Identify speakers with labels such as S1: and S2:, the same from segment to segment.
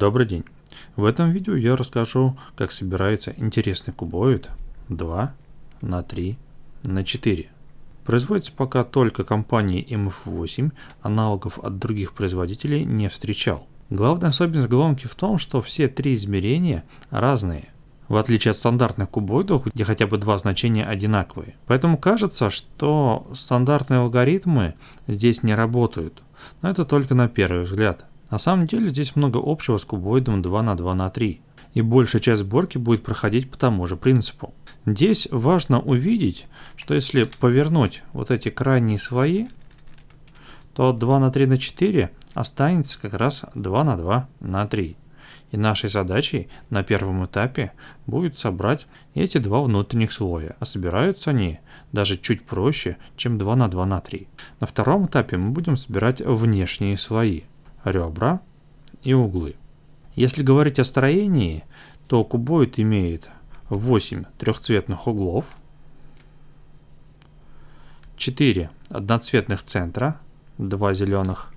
S1: Добрый день! В этом видео я расскажу, как собирается интересный кубоид 2 на 3 на 4. Производится пока только компанией MF8, аналогов от других производителей не встречал. Главная особенность головки в том, что все три измерения разные – в отличие от стандартных кубоидов, где хотя бы два значения одинаковые. Поэтому кажется, что стандартные алгоритмы здесь не работают. Но это только на первый взгляд. На самом деле здесь много общего с кубоидом 2 на 2 на 3 и большая часть сборки будет проходить по тому же принципу. Здесь важно увидеть, что если повернуть вот эти крайние слои, то 2 на 3 на 4 останется как раз 2 на 2 на 3. И нашей задачей на первом этапе будет собрать эти два внутренних слоя. А собираются они даже чуть проще, чем 2 на 2 на 3. На втором этапе мы будем собирать внешние слои ребра и углы. Если говорить о строении, то кубоид имеет 8 трехцветных углов, 4 одноцветных центра, 2 зеленых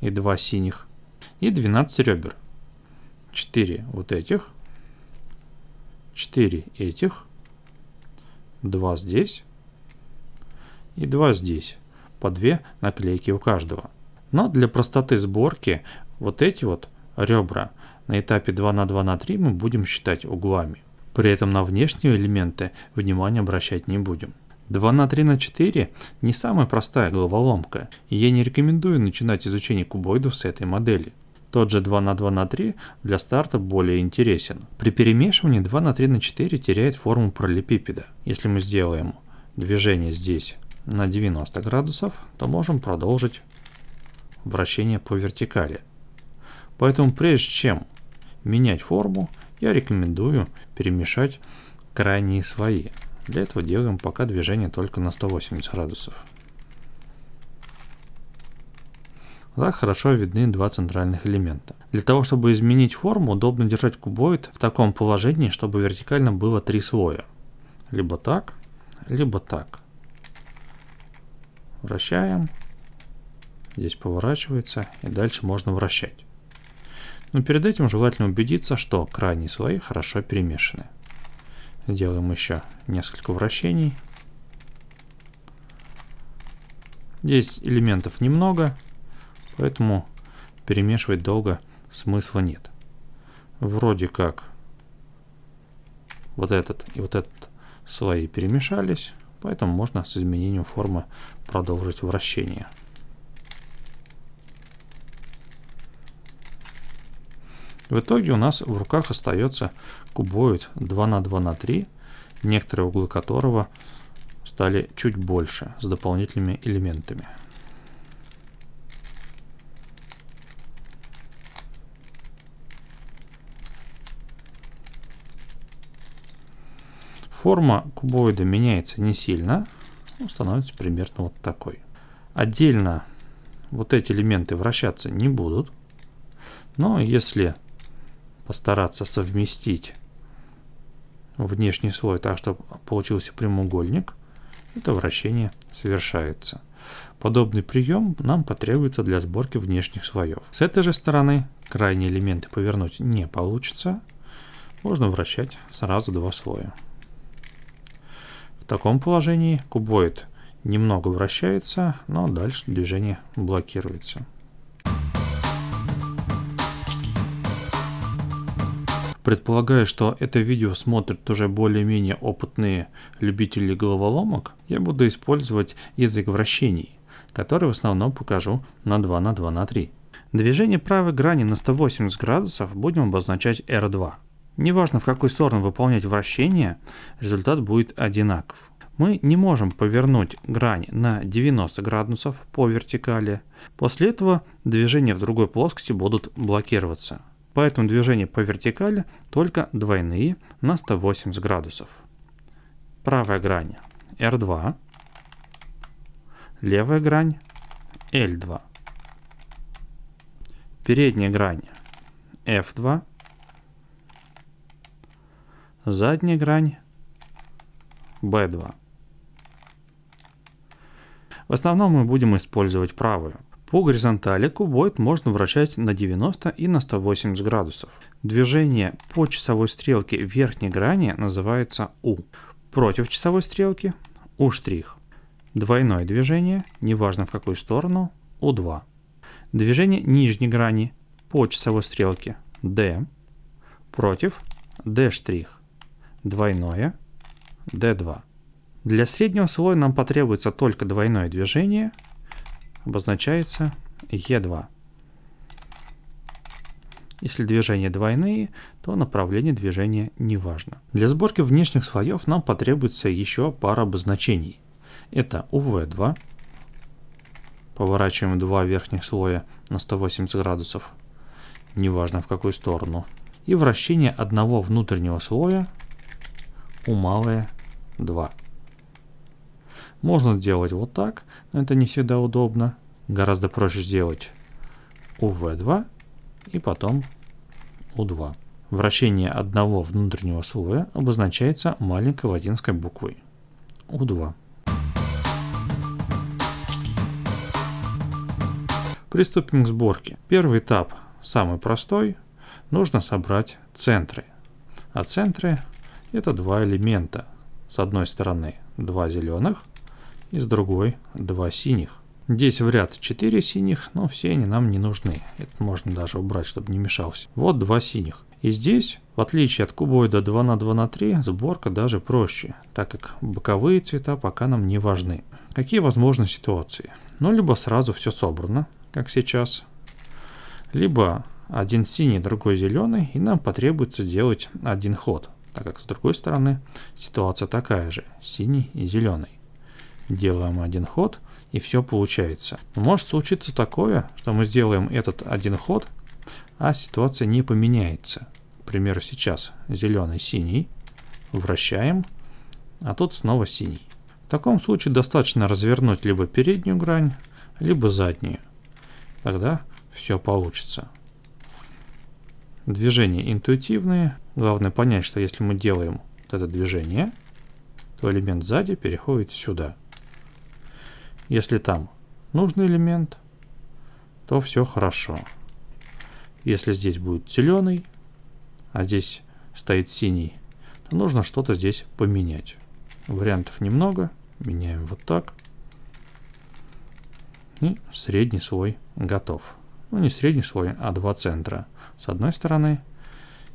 S1: и 2 синих, и 12 ребер. 4 вот этих, 4 этих, 2 здесь и 2 здесь, по 2 наклейки у каждого – но для простоты сборки вот эти вот ребра на этапе 2 на 2 на 3 мы будем считать углами. При этом на внешние элементы внимания обращать не будем. 2 на 3 на 4 не самая простая головоломка, и я не рекомендую начинать изучение кубоидов с этой модели. Тот же 2 на 2 на 3 для старта более интересен. При перемешивании 2 на 3 на 4 теряет форму пролепипеда. Если мы сделаем движение здесь на 90 градусов, то можем продолжить вращение по вертикали. Поэтому прежде чем менять форму, я рекомендую перемешать крайние слои. Для этого делаем пока движение только на 180 градусов. Так хорошо видны два центральных элемента. Для того, чтобы изменить форму, удобно держать кубоид в таком положении, чтобы вертикально было три слоя. Либо так, либо так. Вращаем здесь поворачивается, и дальше можно вращать. Но перед этим желательно убедиться, что крайние слои хорошо перемешаны. Делаем еще несколько вращений. Здесь элементов немного, поэтому перемешивать долго смысла нет. Вроде как вот этот и вот этот слои перемешались, поэтому можно с изменением формы продолжить вращение. В итоге у нас в руках остается кубоид 2 на 2 на 3, некоторые углы которого стали чуть больше с дополнительными элементами. Форма кубоида меняется не сильно, ну, становится примерно вот такой. Отдельно вот эти элементы вращаться не будут, но если постараться совместить внешний слой так, чтобы получился прямоугольник, это вращение совершается. Подобный прием нам потребуется для сборки внешних слоев. С этой же стороны крайние элементы повернуть не получится. Можно вращать сразу два слоя. В таком положении кубоид немного вращается, но дальше движение блокируется. Предполагая, что это видео смотрят уже более-менее опытные любители головоломок, я буду использовать язык вращений, который в основном покажу на 2 на 2 на 3. Движение правой грани на 180 градусов будем обозначать R2. Неважно в какую сторону выполнять вращение, результат будет одинаков. Мы не можем повернуть грань на 90 градусов по вертикали. После этого движения в другой плоскости будут блокироваться. Поэтому движение по вертикали только двойные на 180 градусов. Правая грань R2, левая грань L2, передняя грань F2, задняя грань B2. В основном мы будем использовать правую, по горизонтали кубоид можно вращать на 90 и на 180 градусов. Движение по часовой стрелке верхней грани называется U. Против часовой стрелки U'. штрих. Двойное движение, неважно в какую сторону, U2. Движение нижней грани по часовой стрелке D. Против D'. штрих. Двойное D2. Для среднего слоя нам потребуется только двойное движение – обозначается Е2. Если движения двойные, то направление движения не важно. Для сборки внешних слоев нам потребуется еще пара обозначений. Это UV2, поворачиваем два верхних слоя на 180 градусов, неважно в какую сторону, и вращение одного внутреннего слоя у малое 2. Можно делать вот так, но это не всегда удобно. Гораздо проще сделать УВ 2 и потом У 2 Вращение одного внутреннего слоя обозначается маленькой латинской буквой У 2 Приступим к сборке. Первый этап, самый простой, нужно собрать центры. А центры это два элемента. С одной стороны два зеленых, и с другой 2 синих. Здесь в ряд 4 синих, но все они нам не нужны. Это можно даже убрать, чтобы не мешался. Вот 2 синих. И здесь, в отличие от кубоида 2 на 2 на 3, сборка даже проще, так как боковые цвета пока нам не важны. Какие возможны ситуации? Ну, либо сразу все собрано, как сейчас, либо один синий, другой зеленый, и нам потребуется сделать один ход, так как с другой стороны ситуация такая же, синий и зеленый делаем один ход, и все получается. может случиться такое, что мы сделаем этот один ход, а ситуация не поменяется. К примеру, сейчас зеленый, синий, вращаем, а тут снова синий. В таком случае достаточно развернуть либо переднюю грань, либо заднюю. Тогда все получится. Движения интуитивные. Главное понять, что если мы делаем вот это движение, то элемент сзади переходит сюда. Если там нужный элемент, то все хорошо. Если здесь будет зеленый, а здесь стоит синий, то нужно что-то здесь поменять. Вариантов немного. Меняем вот так. И средний слой готов. Ну, не средний слой, а два центра с одной стороны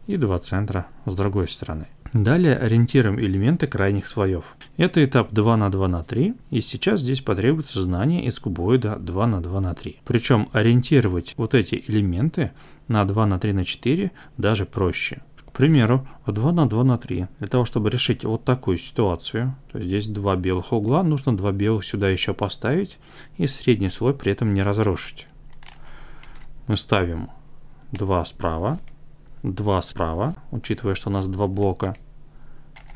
S1: и два центра с другой стороны. Далее ориентируем элементы крайних слоев. Это этап 2 на 2 на 3, и сейчас здесь потребуется знание из кубоида 2 на 2 на 3. Причем ориентировать вот эти элементы на 2 на 3 на 4 даже проще. К примеру, в 2 на 2 на 3, для того, чтобы решить вот такую ситуацию, то есть здесь два белых угла, нужно два белых сюда еще поставить, и средний слой при этом не разрушить. Мы ставим 2 справа, 2 справа, учитывая, что у нас два блока.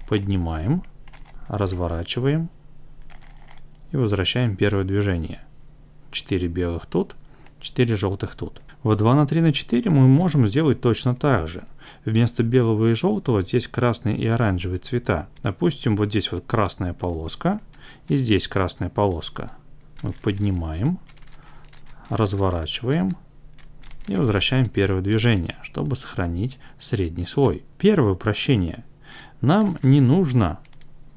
S1: Поднимаем, разворачиваем и возвращаем первое движение. 4 белых тут, 4 желтых тут. В 2 на 3 на 4 мы можем сделать точно так же. Вместо белого и желтого здесь красные и оранжевые цвета. Допустим, вот здесь вот красная полоска и здесь красная полоска. Мы поднимаем, разворачиваем и возвращаем первое движение, чтобы сохранить средний слой. Первое упрощение. Нам не нужно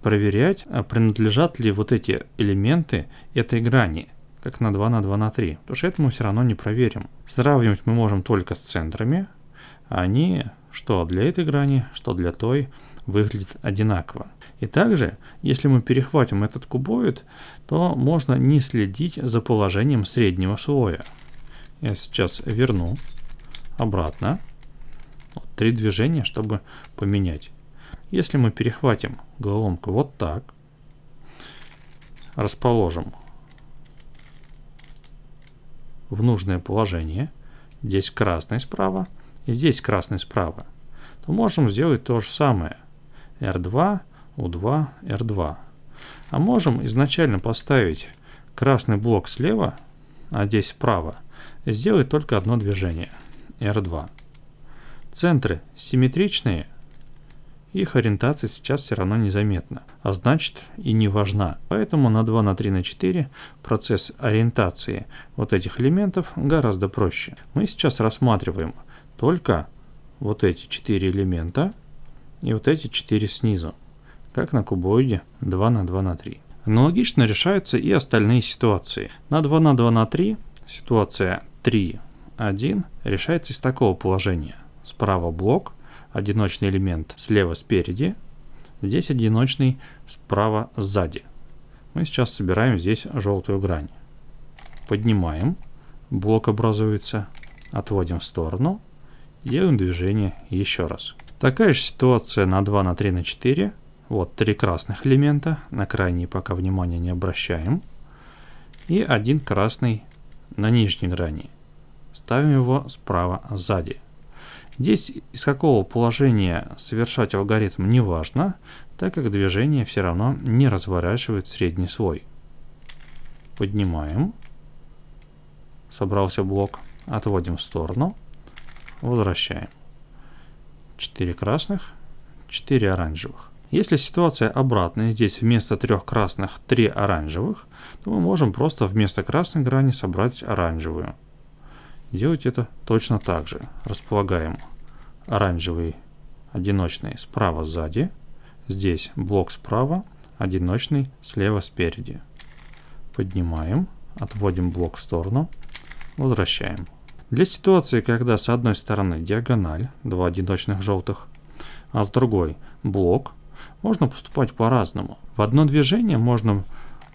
S1: проверять, а принадлежат ли вот эти элементы этой грани, как на 2 на 2 на 3, потому что это мы все равно не проверим. Сравнивать мы можем только с центрами, а они что для этой грани, что для той, выглядят одинаково. И также, если мы перехватим этот кубоид, то можно не следить за положением среднего слоя. Я сейчас верну обратно. Вот три движения, чтобы поменять. Если мы перехватим головоломку вот так, расположим в нужное положение, здесь красный справа и здесь красный справа, то можем сделать то же самое. R2, U2, R2. А можем изначально поставить красный блок слева, а здесь справа – сделай только одно движение. R2. Центры симметричные, их ориентация сейчас все равно незаметна, а значит и не важна. Поэтому на 2, на 3, на 4 процесс ориентации вот этих элементов гораздо проще. Мы сейчас рассматриваем только вот эти 4 элемента и вот эти 4 снизу, как на кубоиде 2 на 2 на 3. Аналогично решаются и остальные ситуации. На 2 на 2 на 3 Ситуация 3.1 решается из такого положения. Справа блок, одиночный элемент слева спереди, здесь одиночный справа сзади. Мы сейчас собираем здесь желтую грань. Поднимаем, блок образуется, отводим в сторону, делаем движение еще раз. Такая же ситуация на 2, на 3, на 4. Вот три красных элемента, на крайние пока внимания не обращаем. И один красный на нижней грани. Ставим его справа сзади. Здесь из какого положения совершать алгоритм не важно, так как движение все равно не разворачивает средний слой. Поднимаем. Собрался блок. Отводим в сторону. Возвращаем. 4 красных, 4 оранжевых. Если ситуация обратная, здесь вместо трех красных три оранжевых, то мы можем просто вместо красной грани собрать оранжевую. Делать это точно так же. Располагаем оранжевый одиночный справа сзади, здесь блок справа, одиночный слева спереди. Поднимаем, отводим блок в сторону, возвращаем. Для ситуации, когда с одной стороны диагональ, два одиночных желтых, а с другой блок, можно поступать по-разному. В одно движение можно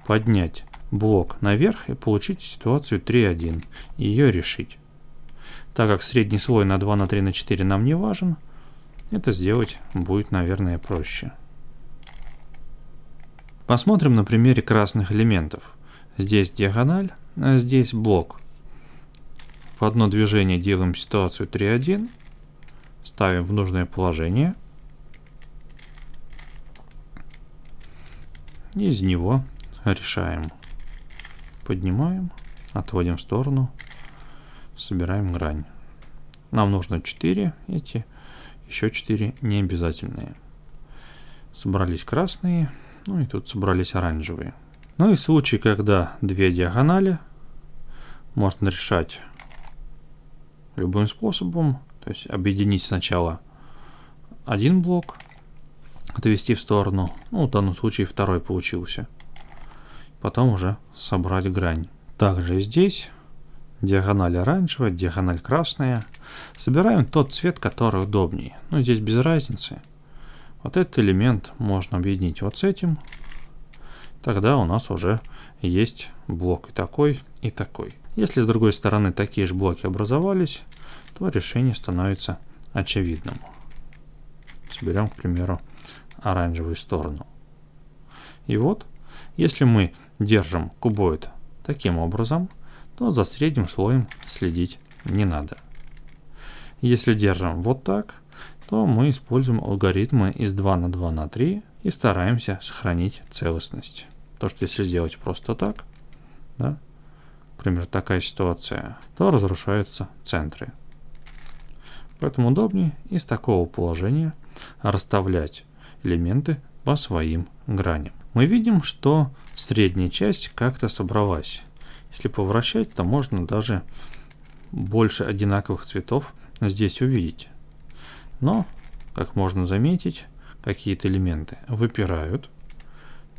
S1: поднять блок наверх и получить ситуацию 3.1 и ее решить. Так как средний слой на 2 на 3 на 4 нам не важен, это сделать будет, наверное, проще. Посмотрим на примере красных элементов. Здесь диагональ, а здесь блок. В одно движение делаем ситуацию 3.1, ставим в нужное положение – из него решаем. Поднимаем, отводим в сторону, собираем грань. Нам нужно 4 эти, еще 4 необязательные. Собрались красные, ну и тут собрались оранжевые. Ну и в случае, когда две диагонали, можно решать любым способом. То есть объединить сначала один блок, отвести в сторону. Ну, в данном случае второй получился. Потом уже собрать грань. Также здесь диагональ оранжевая, диагональ красная. Собираем тот цвет, который удобнее. Ну, здесь без разницы. Вот этот элемент можно объединить вот с этим. Тогда у нас уже есть блок и такой, и такой. Если с другой стороны такие же блоки образовались, то решение становится очевидным. Соберем, к примеру, оранжевую сторону. И вот, если мы держим кубоид таким образом, то за средним слоем следить не надо. Если держим вот так, то мы используем алгоритмы из 2 на 2 на 3 и стараемся сохранить целостность. То, что если сделать просто так, да, например, такая ситуация, то разрушаются центры. Поэтому удобнее из такого положения расставлять элементы по своим граням. Мы видим, что средняя часть как-то собралась. Если поворачивать, то можно даже больше одинаковых цветов здесь увидеть. Но, как можно заметить, какие-то элементы выпирают.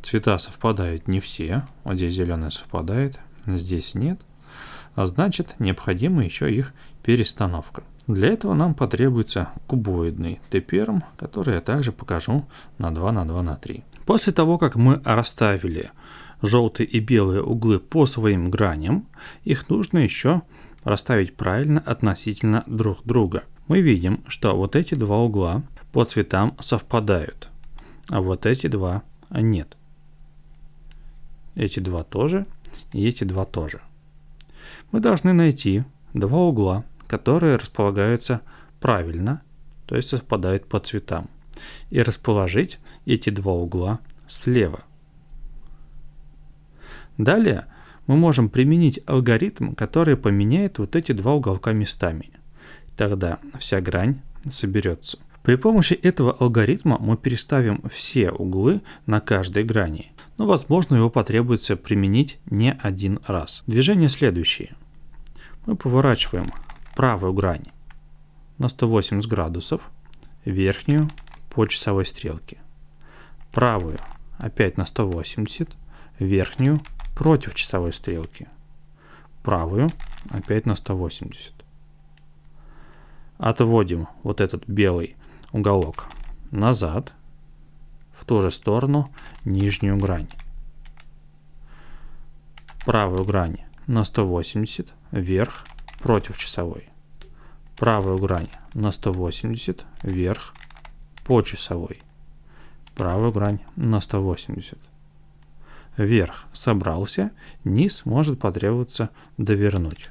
S1: Цвета совпадают не все. Вот здесь зеленый совпадает, здесь нет. А значит, необходима еще их перестановка. Для этого нам потребуется кубоидный т который я также покажу на 2 на 2 на 3. После того, как мы расставили желтые и белые углы по своим граням, их нужно еще расставить правильно относительно друг друга. Мы видим, что вот эти два угла по цветам совпадают, а вот эти два нет. Эти два тоже и эти два тоже. Мы должны найти два угла которые располагаются правильно, то есть совпадают по цветам, и расположить эти два угла слева. Далее мы можем применить алгоритм, который поменяет вот эти два уголка местами. Тогда вся грань соберется. При помощи этого алгоритма мы переставим все углы на каждой грани, но возможно его потребуется применить не один раз. Движение следующее. Мы поворачиваем правую грань на 180 градусов, верхнюю по часовой стрелке, правую опять на 180, верхнюю против часовой стрелки, правую опять на 180. Отводим вот этот белый уголок назад, в ту же сторону нижнюю грань. Правую грань на 180, вверх против часовой. Правую грань на 180 вверх по часовой. Правую грань на 180. Вверх собрался, низ может потребоваться довернуть.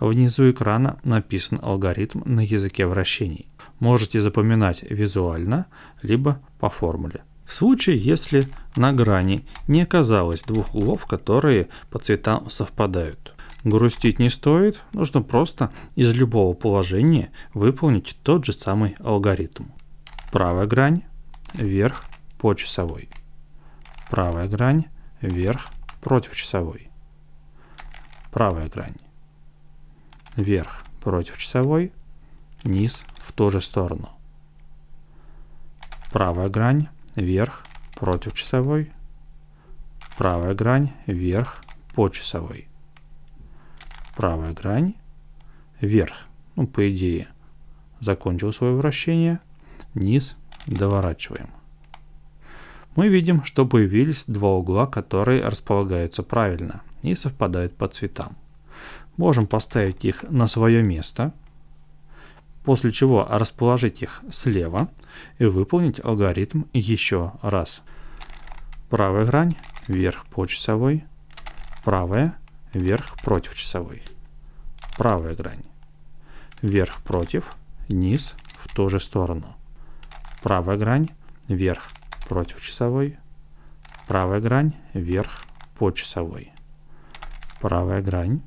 S1: Внизу экрана написан алгоритм на языке вращений. Можете запоминать визуально, либо по формуле. В случае, если на грани не оказалось двух углов, которые по цветам совпадают. Грустить не стоит, нужно просто из любого положения выполнить тот же самый алгоритм. Правая грань, вверх по часовой. Правая грань, вверх против часовой. Правая грань, вверх против часовой, низ в ту же сторону. Правая грань, вверх против часовой. Правая грань, вверх по часовой правая грань вверх. Ну, по идее, закончил свое вращение. Низ доворачиваем. Мы видим, что появились два угла, которые располагаются правильно и совпадают по цветам. Можем поставить их на свое место, после чего расположить их слева и выполнить алгоритм еще раз. Правая грань, вверх по часовой, правая вверх против часовой. Правая грань. Вверх против, низ в ту же сторону. Правая грань, вверх против часовой. Правая грань, вверх по часовой. Правая грань,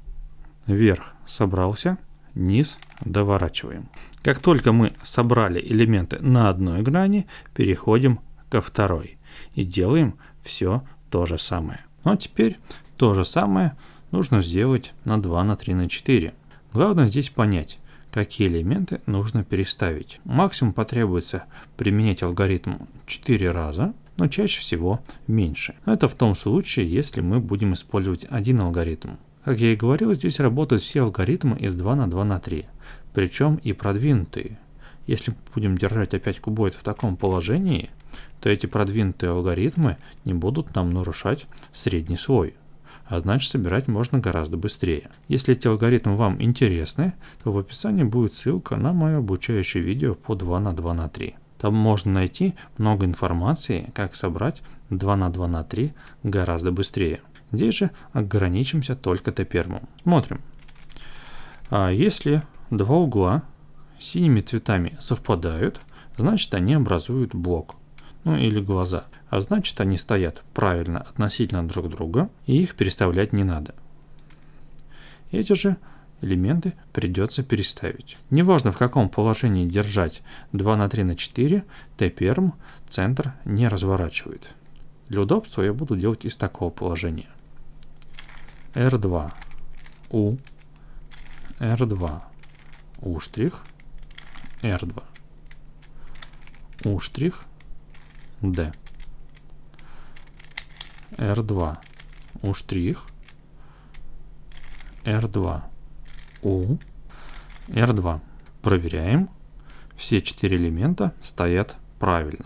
S1: вверх собрался, низ доворачиваем. Как только мы собрали элементы на одной грани, переходим ко второй и делаем все то же самое. Ну а теперь то же самое нужно сделать на 2, на 3, на 4. Главное здесь понять, какие элементы нужно переставить. Максимум потребуется применять алгоритм 4 раза, но чаще всего меньше. Это в том случае, если мы будем использовать один алгоритм. Как я и говорил, здесь работают все алгоритмы из 2 на 2 на 3, причем и продвинутые. Если будем держать опять кубоид в таком положении, то эти продвинутые алгоритмы не будут нам нарушать средний слой а значит собирать можно гораздо быстрее. Если эти алгоритмы вам интересны, то в описании будет ссылка на мое обучающее видео по 2 на 2 на 3. Там можно найти много информации, как собрать 2 на 2 на 3 гораздо быстрее. Здесь же ограничимся только Т1. Смотрим. А если два угла синими цветами совпадают, значит они образуют блок, ну или глаза а значит они стоят правильно относительно друг друга и их переставлять не надо. Эти же элементы придется переставить. Неважно в каком положении держать 2 на 3 на 4, T-перм центр не разворачивает. Для удобства я буду делать из такого положения. R2, U, R2, U', R2, U', D. R2, U', R2, U, R2. Проверяем. Все четыре элемента стоят правильно.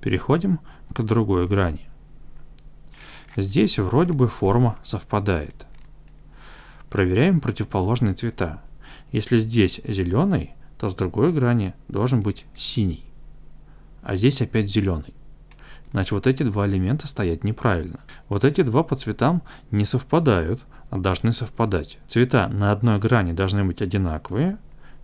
S1: Переходим к другой грани. Здесь вроде бы форма совпадает. Проверяем противоположные цвета. Если здесь зеленый, то с другой грани должен быть синий. А здесь опять зеленый значит вот эти два элемента стоят неправильно. Вот эти два по цветам не совпадают, а должны совпадать. Цвета на одной грани должны быть одинаковые,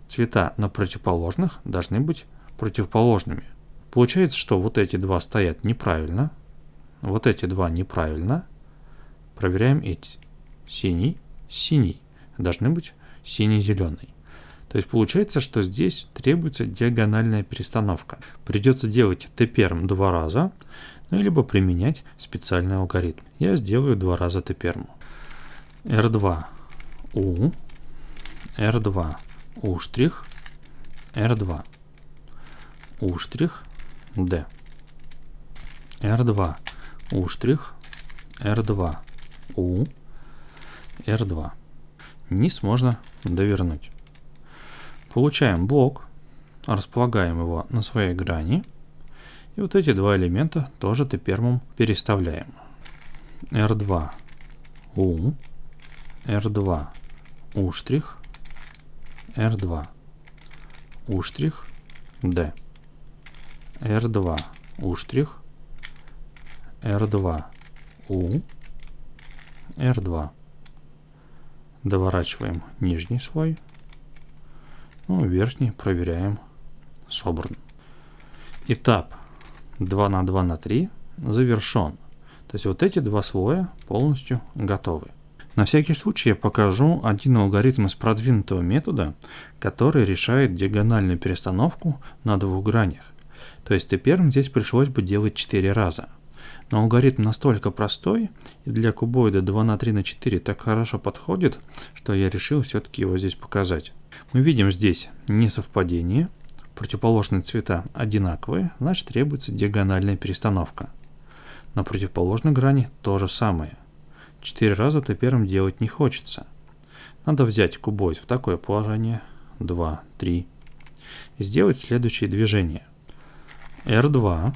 S1: цвета на противоположных должны быть противоположными. Получается, что вот эти два стоят неправильно, вот эти два неправильно. Проверяем эти. Синий, синий. Должны быть синий-зеленый. То есть получается, что здесь требуется диагональная перестановка. Придется делать t перм два раза, ну либо применять специальный алгоритм. Я сделаю два раза t перм. R2 U, R2 U', R2 U', D. R2 U', R2 U, R2. Низ можно довернуть. Получаем блок, располагаем его на своей грани. И вот эти два элемента тоже тепермом переставляем. R2 U, R2 U', R2 U', D, R2 U', R2 U, R2. Доворачиваем нижний слой, ну, верхний проверяем. Собран. Этап 2 на 2 на 3 завершен. То есть вот эти два слоя полностью готовы. На всякий случай я покажу один алгоритм из продвинутого метода, который решает диагональную перестановку на двух гранях. То есть теперь здесь пришлось бы делать 4 раза – но алгоритм настолько простой и для кубоида 2 на 3 на 4 так хорошо подходит, что я решил все-таки его здесь показать. Мы видим здесь несовпадение, противоположные цвета одинаковые, значит требуется диагональная перестановка. На противоположной грани то же самое. Четыре раза топером делать не хочется. Надо взять кубоид в такое положение, 2, 3, и сделать следующее движение R2,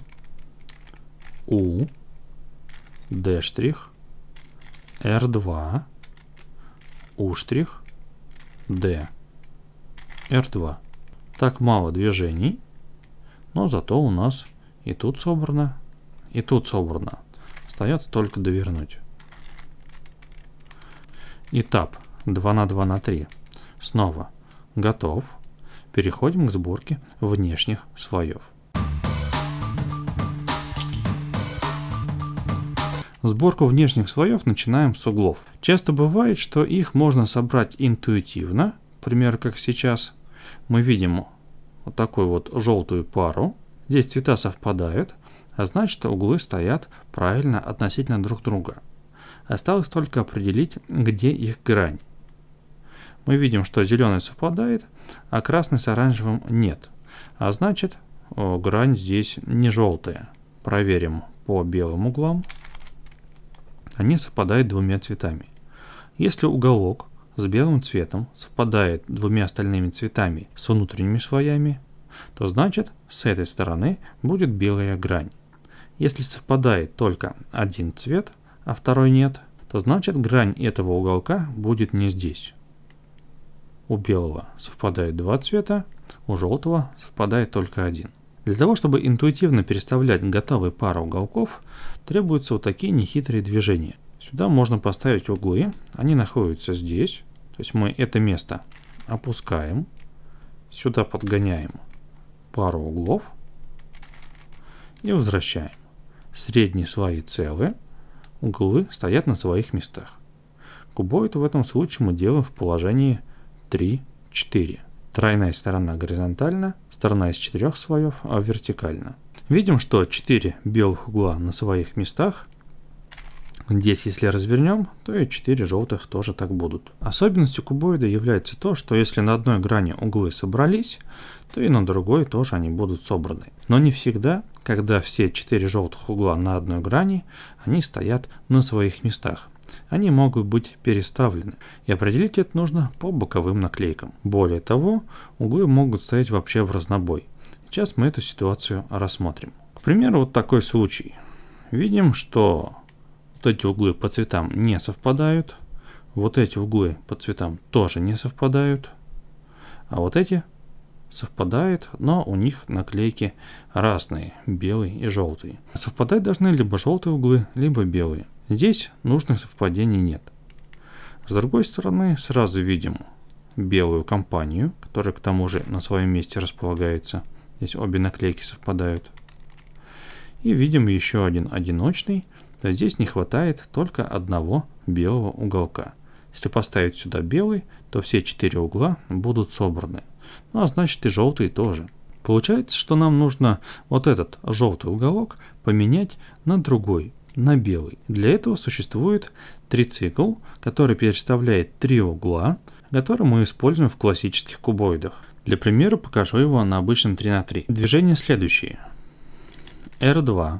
S1: U, D', R2, U', D, R2. Так мало движений, но зато у нас и тут собрано, и тут собрано. Остается только довернуть. Этап 2 на 2 на 3. Снова готов. Переходим к сборке внешних слоев. Сборку внешних слоев начинаем с углов. Часто бывает, что их можно собрать интуитивно, например, как сейчас. Мы видим вот такую вот желтую пару. Здесь цвета совпадают, а значит углы стоят правильно относительно друг друга. Осталось только определить, где их грань. Мы видим, что зеленый совпадает, а красный с оранжевым нет. А значит, э, грань здесь не желтая. Проверим по белым углам они совпадают двумя цветами. Если уголок с белым цветом совпадает двумя остальными цветами с внутренними слоями, то значит с этой стороны будет белая грань. Если совпадает только один цвет, а второй нет, то значит грань этого уголка будет не здесь. У белого совпадает два цвета, у желтого совпадает только один. Для того, чтобы интуитивно переставлять готовые пары уголков, требуются вот такие нехитрые движения. Сюда можно поставить углы, они находятся здесь, то есть мы это место опускаем, сюда подгоняем пару углов и возвращаем. Средние слои целы, углы стоят на своих местах. Кубоид в этом случае мы делаем в положении 3, 4. Тройная сторона горизонтально, сторона из четырех слоев а вертикально. Видим, что 4 белых угла на своих местах. Здесь, если развернем, то и 4 желтых тоже так будут. Особенностью кубоида является то, что если на одной грани углы собрались, то и на другой тоже они будут собраны. Но не всегда, когда все 4 желтых угла на одной грани, они стоят на своих местах они могут быть переставлены, и определить это нужно по боковым наклейкам. Более того, углы могут стоять вообще в разнобой. Сейчас мы эту ситуацию рассмотрим. К примеру, вот такой случай. Видим, что вот эти углы по цветам не совпадают, вот эти углы по цветам тоже не совпадают, а вот эти совпадают, но у них наклейки разные, белый и желтый. Совпадать должны либо желтые углы, либо белые. Здесь нужных совпадений нет. С другой стороны, сразу видим белую компанию, которая к тому же на своем месте располагается. Здесь обе наклейки совпадают. И видим еще один одиночный. Да здесь не хватает только одного белого уголка. Если поставить сюда белый, то все четыре угла будут собраны. Ну а значит и желтый тоже. Получается, что нам нужно вот этот желтый уголок поменять на другой, на белый. Для этого существует трицикл, который представляет три угла, который мы используем в классических кубоидах. Для примера покажу его на обычном 3 на 3. Движение следующее: R2,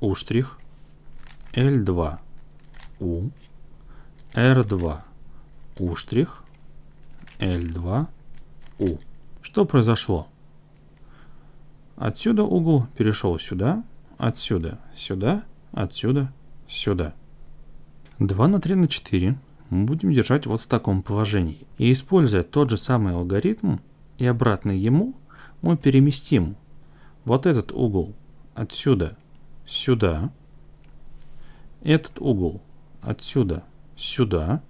S1: уштрих L2, U, R2, уштрих L2, U. Что произошло? Отсюда угол перешел сюда, отсюда сюда отсюда сюда. 2 на 3 на 4 мы будем держать вот в таком положении. И используя тот же самый алгоритм и обратно ему, мы переместим вот этот угол отсюда сюда, этот угол отсюда сюда,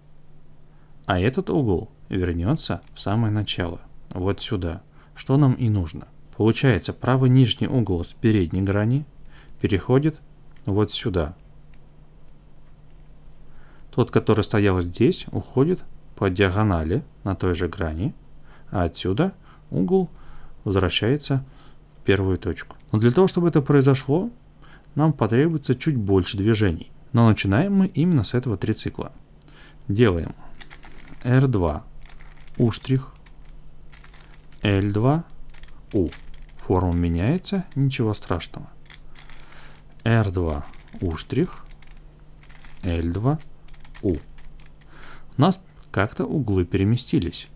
S1: а этот угол вернется в самое начало, вот сюда, что нам и нужно. Получается, правый нижний угол с передней грани переходит вот сюда. Тот, который стоял здесь, уходит по диагонали на той же грани, а отсюда угол возвращается в первую точку. Но для того, чтобы это произошло, нам потребуется чуть больше движений. Но начинаем мы именно с этого трицикла. Делаем R2 U', L2 U. Форма меняется, ничего страшного. R2 уштрих L2 U. У нас как-то углы переместились.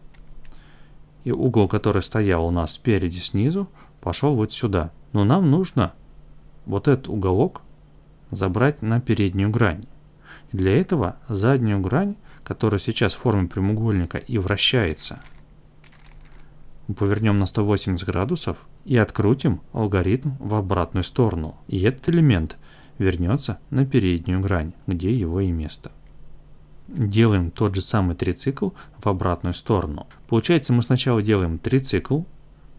S1: И угол, который стоял у нас спереди снизу, пошел вот сюда. Но нам нужно вот этот уголок забрать на переднюю грань. И для этого заднюю грань, которая сейчас в форме прямоугольника и вращается, мы повернем на 180 градусов – и открутим алгоритм в обратную сторону, и этот элемент вернется на переднюю грань, где его и место. Делаем тот же самый трицикл в обратную сторону. Получается, мы сначала делаем трицикл,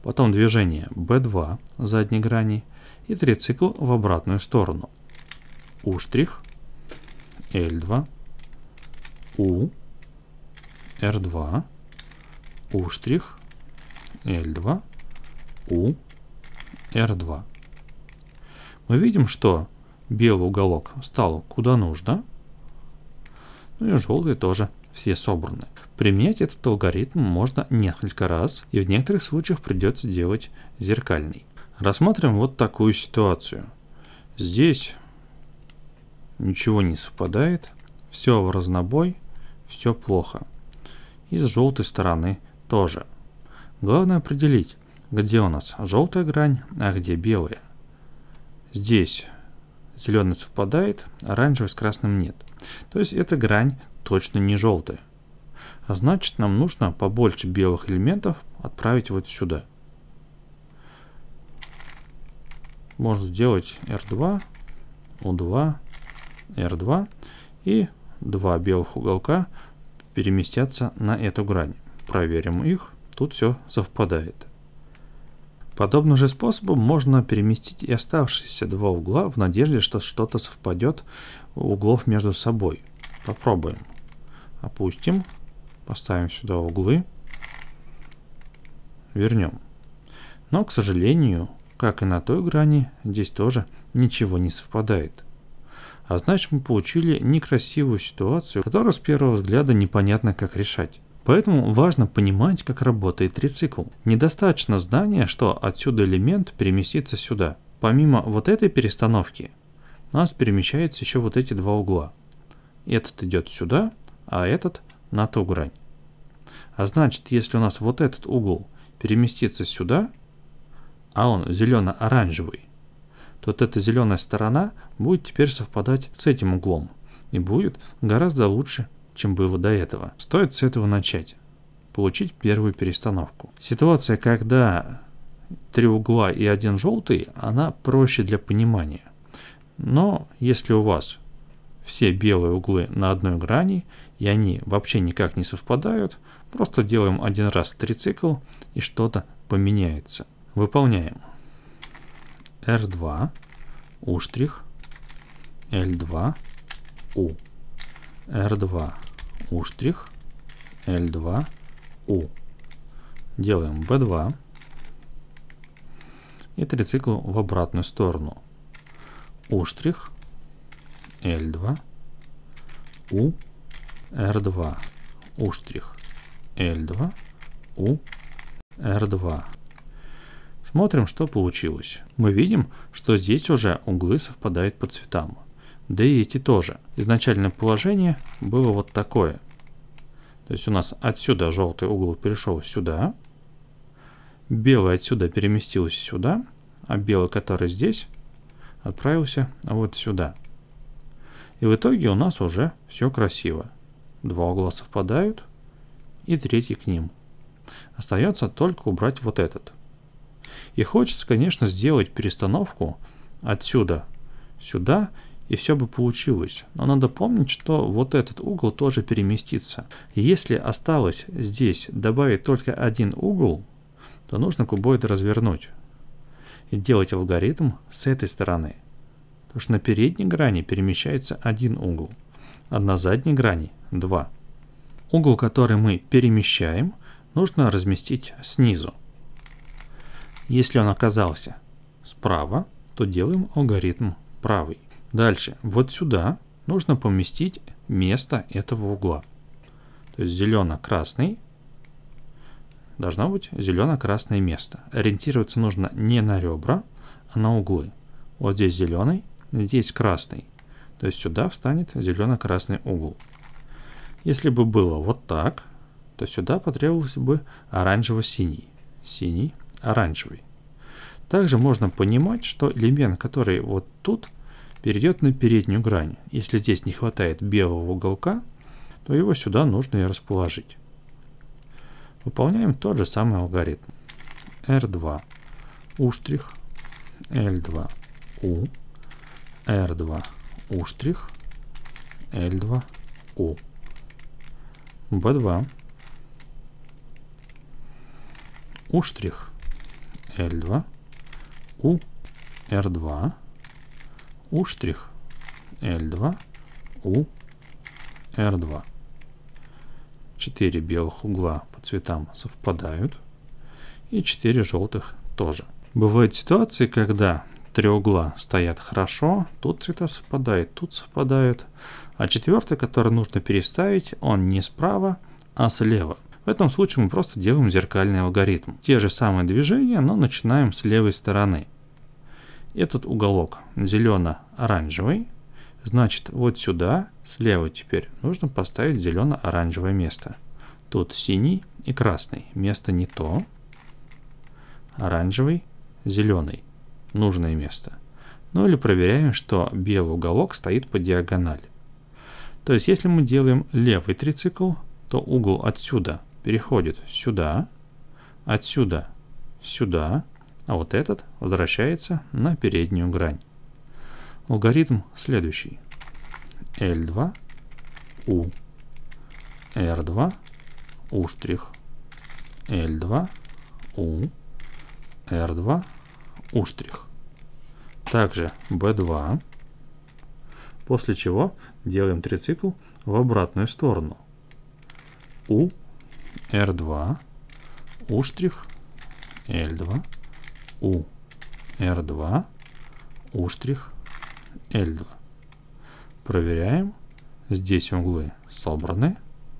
S1: потом движение B2 задней грани и трицикл в обратную сторону. У', L2, U, R2, U', L2, U, R2. Мы видим, что белый уголок стал куда нужно, ну и желтые тоже все собраны. Применять этот алгоритм можно несколько раз, и в некоторых случаях придется делать зеркальный. Рассмотрим вот такую ситуацию. Здесь ничего не совпадает, все в разнобой, все плохо. И с желтой стороны тоже. Главное определить, где у нас желтая грань, а где белая? Здесь зеленый совпадает, а оранжевый с красным нет. То есть эта грань точно не желтая. А значит нам нужно побольше белых элементов отправить вот сюда. Можно сделать R2, U2, R2 и два белых уголка переместятся на эту грань. Проверим их. Тут все совпадает. Подобным же способом можно переместить и оставшиеся два угла в надежде, что что-то совпадет углов между собой. Попробуем. Опустим. Поставим сюда углы. Вернем. Но, к сожалению, как и на той грани, здесь тоже ничего не совпадает. А значит мы получили некрасивую ситуацию, которую с первого взгляда непонятно как решать. Поэтому важно понимать, как работает рецикл. Недостаточно знания, что отсюда элемент переместится сюда. Помимо вот этой перестановки, у нас перемещаются еще вот эти два угла. Этот идет сюда, а этот на ту грань. А значит, если у нас вот этот угол переместится сюда, а он зелено-оранжевый, то вот эта зеленая сторона будет теперь совпадать с этим углом и будет гораздо лучше чем было до этого. Стоит с этого начать. Получить первую перестановку. Ситуация, когда три угла и один желтый, она проще для понимания. Но если у вас все белые углы на одной грани, и они вообще никак не совпадают, просто делаем один раз трицикл, и что-то поменяется. Выполняем. R2, U', L2, U, R2, Уштрих L2, U. Делаем B2 и трицикл в обратную сторону. Уштрих L2, U, R2, Уштрих L2, U, R2. Смотрим, что получилось. Мы видим, что здесь уже углы совпадают по цветам. Да и эти тоже. Изначальное положение было вот такое. То есть у нас отсюда желтый угол перешел сюда. Белый отсюда переместился сюда. А белый, который здесь, отправился вот сюда. И в итоге у нас уже все красиво. Два угла совпадают. И третий к ним. Остается только убрать вот этот. И хочется, конечно, сделать перестановку отсюда сюда и все бы получилось. Но надо помнить, что вот этот угол тоже переместится. Если осталось здесь добавить только один угол, то нужно кубоид развернуть и делать алгоритм с этой стороны. Потому что на передней грани перемещается один угол, а на задней грани – два. Угол, который мы перемещаем, нужно разместить снизу. Если он оказался справа, то делаем алгоритм правый. Дальше, вот сюда нужно поместить место этого угла. То есть зелено-красный, должно быть зелено-красное место. Ориентироваться нужно не на ребра, а на углы. Вот здесь зеленый, здесь красный. То есть сюда встанет зелено-красный угол. Если бы было вот так, то сюда потребовался бы оранжево-синий. Синий, оранжевый. Также можно понимать, что элемент, который вот тут, перейдет на переднюю грань. Если здесь не хватает белого уголка, то его сюда нужно и расположить. Выполняем тот же самый алгоритм. R2 U', L2 U, R2 U', L2 U. B2 U', L2 U, R2 U', L2, U, R2. Четыре белых угла по цветам совпадают, и четыре желтых тоже. Бывают ситуации, когда три угла стоят хорошо, тут цвета совпадают, тут совпадают, а четвертый, который нужно переставить, он не справа, а слева. В этом случае мы просто делаем зеркальный алгоритм. Те же самые движения, но начинаем с левой стороны этот уголок зелено-оранжевый, значит вот сюда, слева теперь, нужно поставить зелено-оранжевое место. Тут синий и красный, место не то, оранжевый, зеленый, нужное место. Ну или проверяем, что белый уголок стоит по диагонали. То есть если мы делаем левый трицикл, то угол отсюда переходит сюда, отсюда сюда, а вот этот возвращается на переднюю грань. Алгоритм следующий. L2, U, R2, U', L2, U, R2, U'. Также B2, после чего делаем трицикл в обратную сторону. U, R2, U', L2, у R2, U', L2. Проверяем. Здесь углы собраны.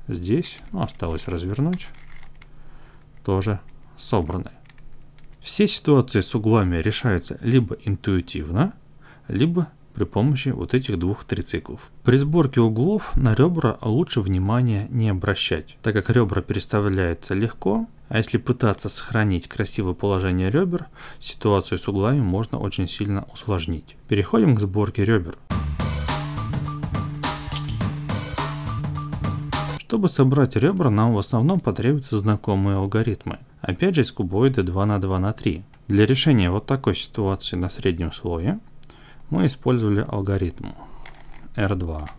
S1: Здесь ну, осталось развернуть. Тоже собраны. Все ситуации с углами решаются либо интуитивно, либо при помощи вот этих двух трициклов. При сборке углов на ребра лучше внимания не обращать, так как ребра переставляются легко, а если пытаться сохранить красивое положение ребер, ситуацию с углами можно очень сильно усложнить. Переходим к сборке ребер. Чтобы собрать ребра, нам в основном потребуются знакомые алгоритмы. Опять же из кубоида 2 на 2 на 3. Для решения вот такой ситуации на среднем слое мы использовали алгоритм R2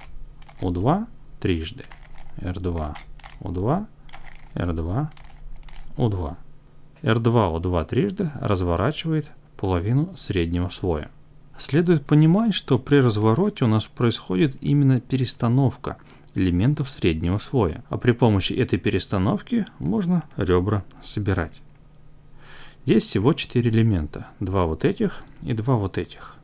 S1: U2 трижды R2 U2 R2 у2. R2У2 трижды разворачивает половину среднего слоя. Следует понимать, что при развороте у нас происходит именно перестановка элементов среднего слоя, а при помощи этой перестановки можно ребра собирать. Здесь всего 4 элемента, два вот этих и два вот этих.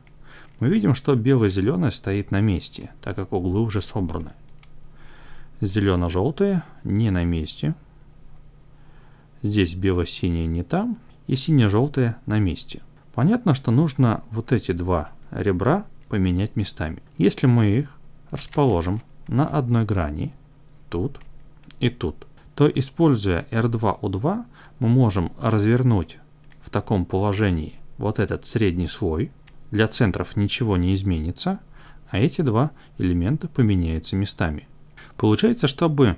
S1: Мы видим, что бело-зеленое стоит на месте, так как углы уже собраны. Зелено-желтое не на месте, Здесь бело-синее не там и сине-желтое на месте. Понятно, что нужно вот эти два ребра поменять местами. Если мы их расположим на одной грани, тут и тут, то используя R2U2 мы можем развернуть в таком положении вот этот средний слой. Для центров ничего не изменится, а эти два элемента поменяются местами. Получается, чтобы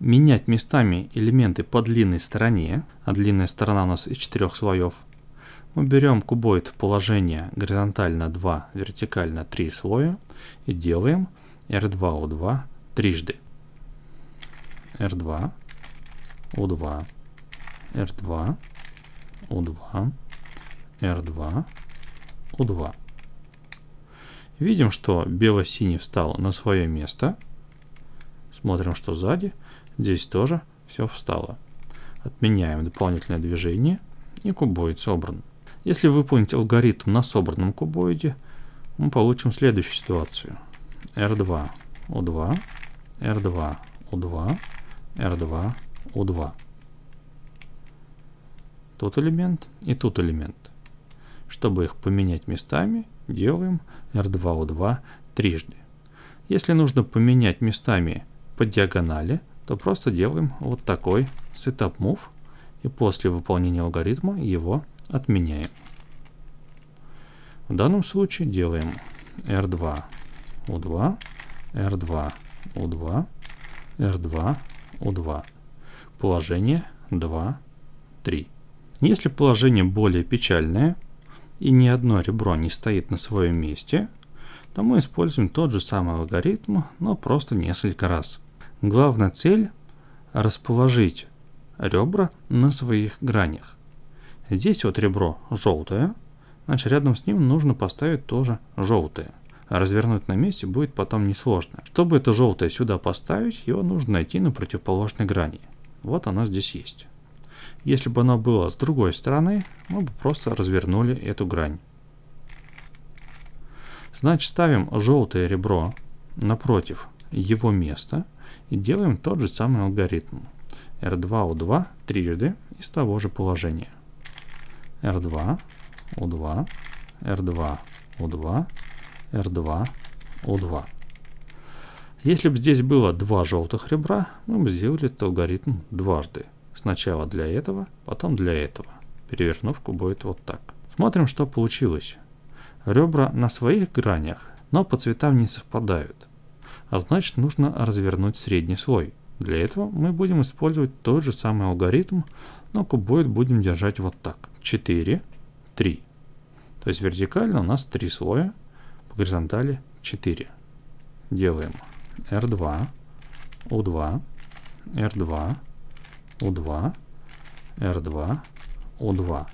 S1: менять местами элементы по длинной стороне, а длинная сторона у нас из четырех слоев, мы берем кубоид в положение горизонтально 2, вертикально 3 слоя и делаем r 2 u 2 трижды. R2, u 2 R2, u 2 R2, u 2 Видим, что бело-синий встал на свое место. Смотрим, что сзади. Здесь тоже все встало. Отменяем дополнительное движение, и кубоид собран. Если выполнить алгоритм на собранном кубоиде, мы получим следующую ситуацию. R2, u 2 R2, u 2 R2, u 2 Тут элемент и тут элемент. Чтобы их поменять местами, делаем R2, u 2 трижды. Если нужно поменять местами по диагонали, то просто делаем вот такой setup move и после выполнения алгоритма его отменяем. В данном случае делаем R2, U2, R2, U2, R2, U2. Положение 2, 3. Если положение более печальное и ни одно ребро не стоит на своем месте, то мы используем тот же самый алгоритм, но просто несколько раз. Главная цель – расположить ребра на своих гранях. Здесь вот ребро желтое, значит рядом с ним нужно поставить тоже желтое. Развернуть на месте будет потом несложно. Чтобы это желтое сюда поставить, его нужно найти на противоположной грани. Вот оно здесь есть. Если бы оно было с другой стороны, мы бы просто развернули эту грань. Значит ставим желтое ребро напротив его места – и делаем тот же самый алгоритм. R2U2 трижды из того же положения. R2, U2, R2, U2, R2, U2. Если бы здесь было два желтых ребра, мы бы сделали этот алгоритм дважды. Сначала для этого, потом для этого. Перевернувку будет вот так. Смотрим, что получилось. Ребра на своих гранях, но по цветам не совпадают а значит нужно развернуть средний слой. Для этого мы будем использовать тот же самый алгоритм, но кубоид будем держать вот так. 4, 3. То есть вертикально у нас 3 слоя, по горизонтали 4. Делаем R2, U2, R2, U2, R2, U2.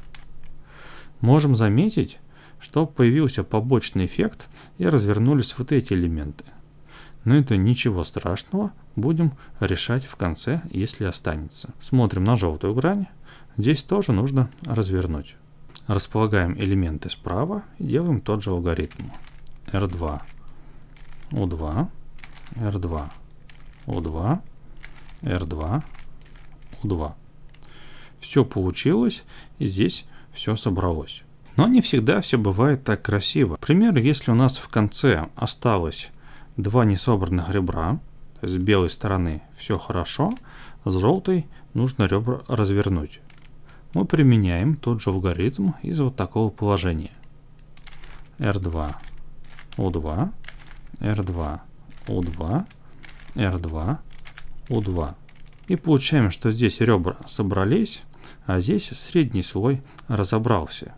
S1: Можем заметить, что появился побочный эффект и развернулись вот эти элементы. Но это ничего страшного, будем решать в конце, если останется. Смотрим на желтую грань. Здесь тоже нужно развернуть. Располагаем элементы справа и делаем тот же алгоритм. R2, U2, R2, U2, R2, U2. Все получилось, и здесь все собралось. Но не всегда все бывает так красиво. Например, если у нас в конце осталось два несобранных ребра, с белой стороны все хорошо, с желтой нужно ребра развернуть. Мы применяем тот же алгоритм из вот такого положения. R2, u 2 R2, u 2 R2, u 2 И получаем, что здесь ребра собрались, а здесь средний слой разобрался.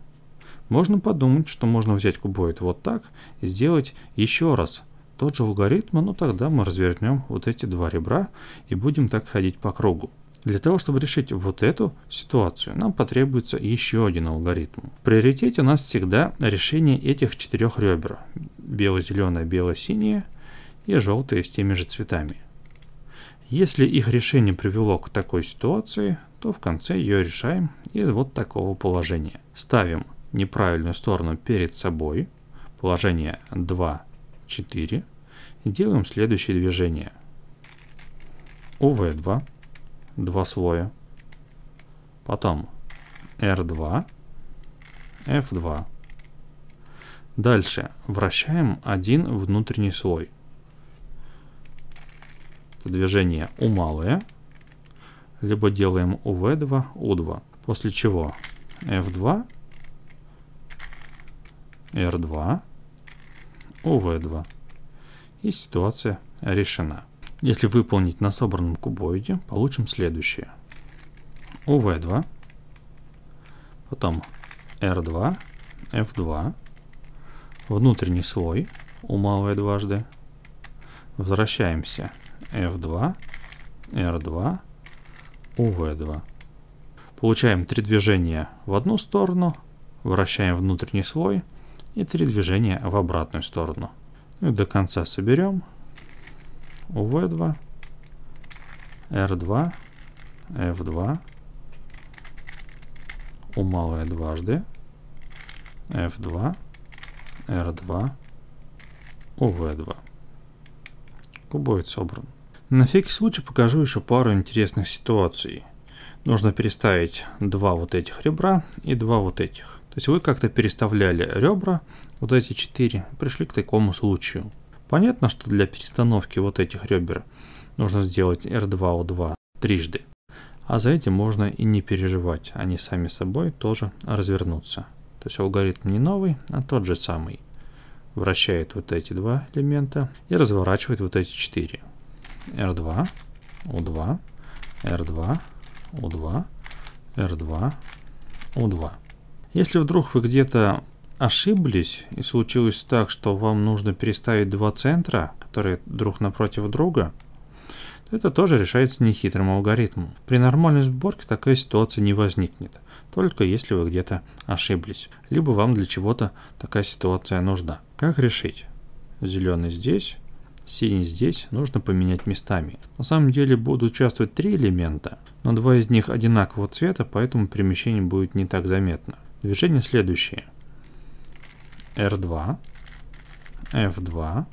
S1: Можно подумать, что можно взять кубоид вот так и сделать еще раз тот же алгоритм, но ну тогда мы развернем вот эти два ребра и будем так ходить по кругу. Для того, чтобы решить вот эту ситуацию, нам потребуется еще один алгоритм. В приоритете у нас всегда решение этих четырех ребер. Бело-зеленое, бело-синее и желтое с теми же цветами. Если их решение привело к такой ситуации, то в конце ее решаем из вот такого положения. Ставим неправильную сторону перед собой, положение 2, 4 делаем следующее движение. ОВ2, два слоя, потом R2, F2. Дальше вращаем один внутренний слой. движение У малое, либо делаем УВ2, У2. После чего F2, R2, УВ2. И ситуация решена. Если выполнить на собранном кубоиде, получим следующее. УВ2, потом R2, F2, внутренний слой, умалывая дважды. Возвращаемся F2, R2, UV2. Получаем три движения в одну сторону, вращаем внутренний слой – и три движения в обратную сторону. Ну и до конца соберем. УВ 2 Р 2 F2, У малое дважды, F2, R2, UV2. Кубоид собран. На всякий случай покажу еще пару интересных ситуаций. Нужно переставить два вот этих ребра и два вот этих. То есть вы как-то переставляли ребра, вот эти четыре, пришли к такому случаю. Понятно, что для перестановки вот этих ребер нужно сделать R2O2 трижды. А за этим можно и не переживать, они сами собой тоже развернутся. То есть алгоритм не новый, а тот же самый. Вращает вот эти два элемента и разворачивает вот эти четыре. R2, U2, R2, U2, R2, U2. Если вдруг вы где-то ошиблись и случилось так, что вам нужно переставить два центра, которые друг напротив друга, то это тоже решается нехитрым алгоритмом. При нормальной сборке такая ситуация не возникнет, только если вы где-то ошиблись, либо вам для чего-то такая ситуация нужна. Как решить? Зеленый здесь, синий здесь, нужно поменять местами. На самом деле будут участвовать три элемента, но два из них одинакового цвета, поэтому перемещение будет не так заметно. Движение следующее: R2, F2,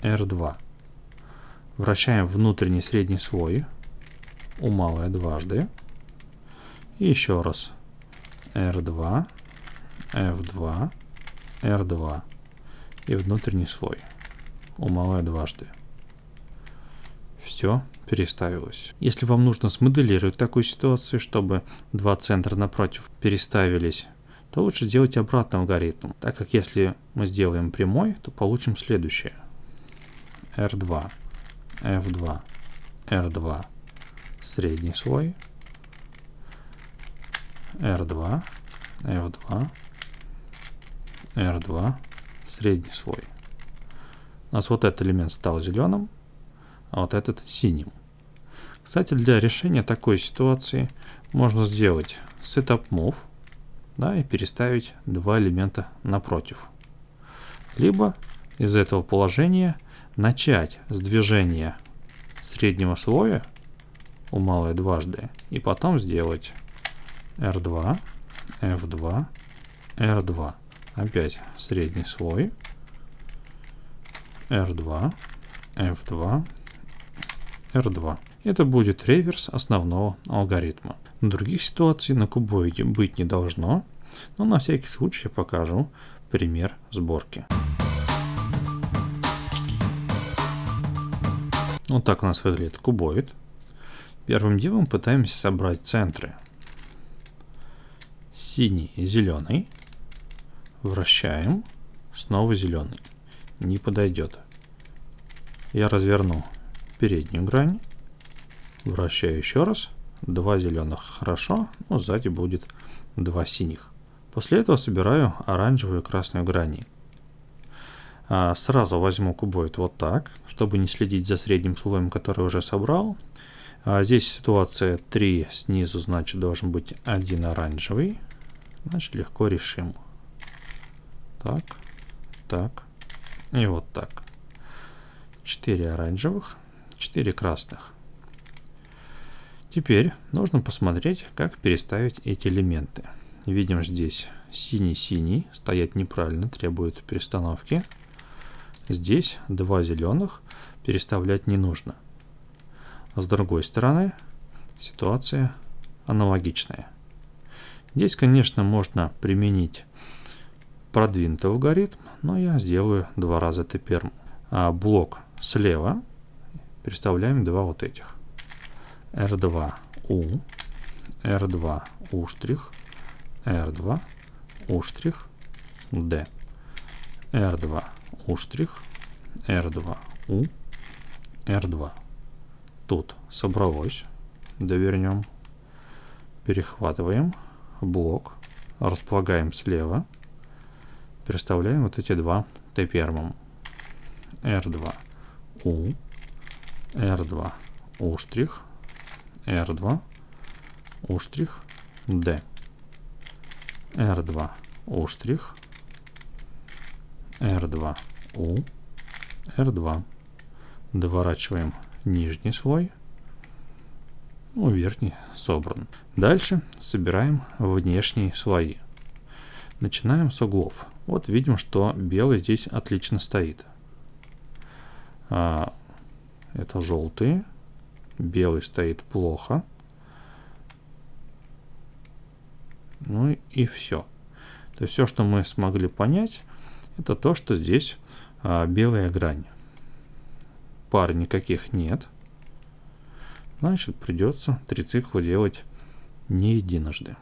S1: R2. Вращаем внутренний средний слой, умалое дважды. И еще раз. R2, F2, R2 и внутренний слой. Умалое дважды. Все переставилось. Если вам нужно смоделировать такую ситуацию, чтобы два центра напротив переставились, то лучше сделать обратный алгоритм, так как если мы сделаем прямой, то получим следующее. R2, F2, R2, средний слой, R2, F2, R2, средний слой. У нас вот этот элемент стал зеленым, а вот этот синим. Кстати, для решения такой ситуации можно сделать setup move да, и переставить два элемента напротив. Либо из этого положения начать с движения среднего слоя у малой дважды и потом сделать R2, F2, R2. Опять средний слой, R2, F2, R2. Это будет реверс основного алгоритма. Других ситуаций на кубоиде быть не должно, но на всякий случай я покажу пример сборки. Вот так у нас выглядит кубоид. Первым делом пытаемся собрать центры. Синий и зеленый. Вращаем. Снова зеленый. Не подойдет. Я разверну переднюю грань Вращаю еще раз. Два зеленых хорошо, но ну, сзади будет два синих. После этого собираю оранжевую и красную грани. А, сразу возьму кубоид вот так, чтобы не следить за средним слоем, который уже собрал. А, здесь ситуация 3 снизу, значит должен быть один оранжевый. Значит легко решим. Так, так и вот так. 4 оранжевых, 4 красных. Теперь нужно посмотреть, как переставить эти элементы. Видим здесь синий-синий, стоять неправильно, требует перестановки. Здесь два зеленых, переставлять не нужно. С другой стороны, ситуация аналогичная. Здесь, конечно, можно применить продвинутый алгоритм, но я сделаю два раза теперь А блок слева переставляем два вот этих. R2 U, R2 U', R2 U' D, R2 U', R2 U, R2. Тут собралось. Довернем. Перехватываем блок. Располагаем слева. Переставляем вот эти два Т первым. R2 U, R2 U', R2, острих, D. R2, острих, R2, U, R2. Доворачиваем нижний слой. Ну, верхний собран. Дальше собираем внешние слои. Начинаем с углов. Вот видим, что белый здесь отлично стоит. А, это желтые белый стоит плохо. Ну и все. То есть все, что мы смогли понять, это то, что здесь а, белая грань. Пар никаких нет. Значит, придется трицикл делать не единожды.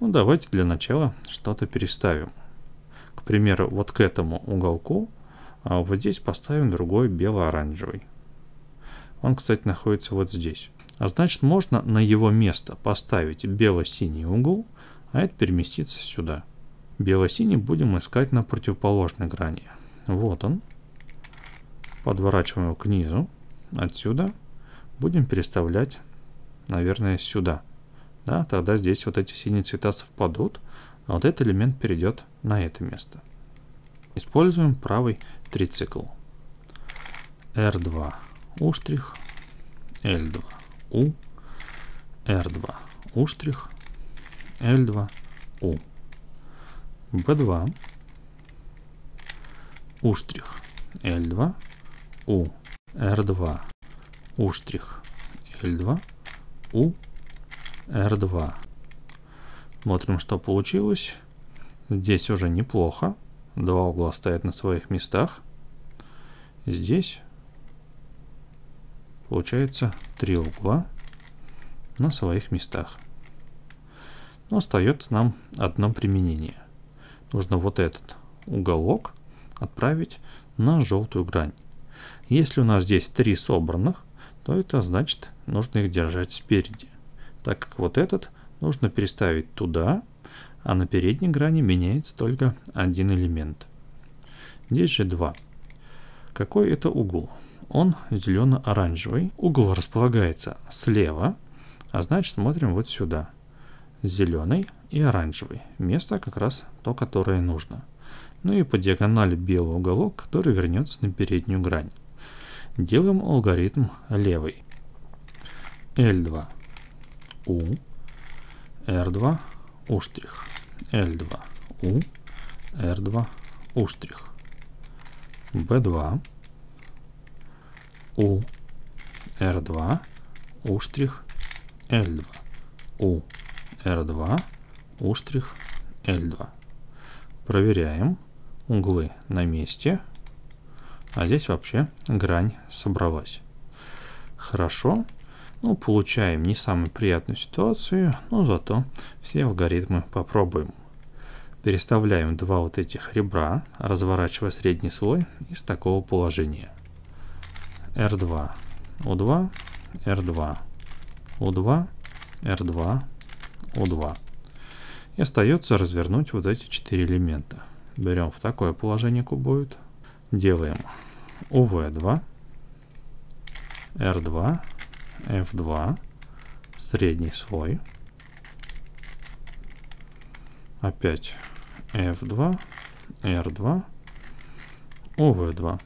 S1: Ну, давайте для начала что-то переставим. К примеру, вот к этому уголку, а вот здесь поставим другой бело-оранжевый. Он, кстати, находится вот здесь. А значит, можно на его место поставить бело-синий угол, а это переместится сюда. Бело-синий будем искать на противоположной грани. Вот он. Подворачиваем его к низу. Отсюда будем переставлять, наверное, сюда. Да, тогда здесь вот эти синие цвета совпадут, а вот этот элемент перейдет на это место. Используем правый трицикл. R2. Уштрих L2, U, R2, Уштрих L2, U, B2, Уштрих L2, U, R2, Уштрих L2, U, R2. Смотрим, что получилось. Здесь уже неплохо. Два угла стоят на своих местах. Здесь Получается три угла на своих местах. Но остается нам одно применение. Нужно вот этот уголок отправить на желтую грань. Если у нас здесь три собранных, то это значит нужно их держать спереди, так как вот этот нужно переставить туда, а на передней грани меняется только один элемент. Здесь же два. Какой это угол? он зелено-оранжевый. Угол располагается слева, а значит смотрим вот сюда. Зеленый и оранжевый. Место как раз то, которое нужно. Ну и по диагонали белый уголок, который вернется на переднюю грань. Делаем алгоритм левый. L2 U R2 U'. L2 U R2 U'. B2 U, R2, U', L2, U, R2, U', L2. Проверяем углы на месте. А здесь вообще грань собралась. Хорошо. Ну, получаем не самую приятную ситуацию, но зато все алгоритмы попробуем. Переставляем два вот этих ребра, разворачивая средний слой из такого положения. R2, O2, R2, O2, R2, O2. И остается развернуть вот эти четыре элемента. Берем в такое положение кубоид, делаем OV2, R2, F2, средний слой, опять F2, R2, OV2,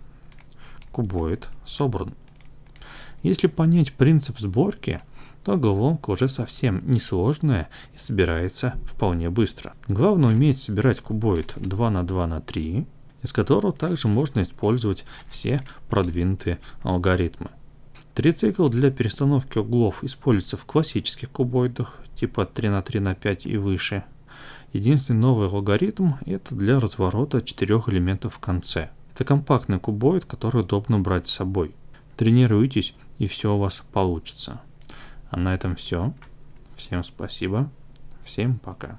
S1: кубоид, собран. Если понять принцип сборки, то головоломка уже совсем несложная и собирается вполне быстро. Главное уметь собирать кубоид 2 на 2 на 3, из которого также можно использовать все продвинутые алгоритмы. Трицикл для перестановки углов используется в классических кубоидах типа 3 на 3 на 5 и выше. Единственный новый алгоритм это для разворота четырех элементов в конце – это компактный кубоид, который удобно брать с собой. Тренируйтесь, и все у вас получится. А на этом все. Всем спасибо. Всем пока.